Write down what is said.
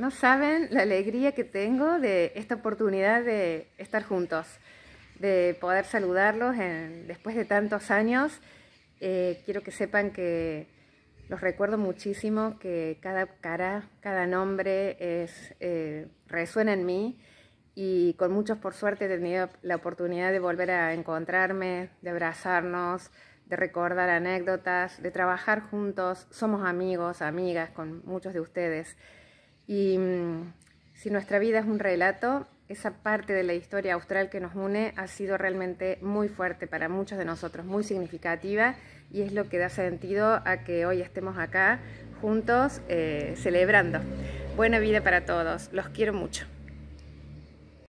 No saben la alegría que tengo de esta oportunidad de estar juntos, de poder saludarlos después de tantos años. Eh, quiero que sepan que los recuerdo muchísimo, que cada cara, cada nombre eh, resuena en mí y con muchos por suerte he tenido la oportunidad de volver a encontrarme, de abrazarnos, de recordar anécdotas, de trabajar juntos. Somos amigos, amigas con muchos de ustedes. Y mm, si nuestra vida es un relato, esa parte de la historia austral que nos une ha sido realmente muy fuerte para muchos de nosotros, muy significativa y es lo que da sentido a que hoy estemos acá juntos eh, celebrando. Buena vida para todos, los quiero mucho.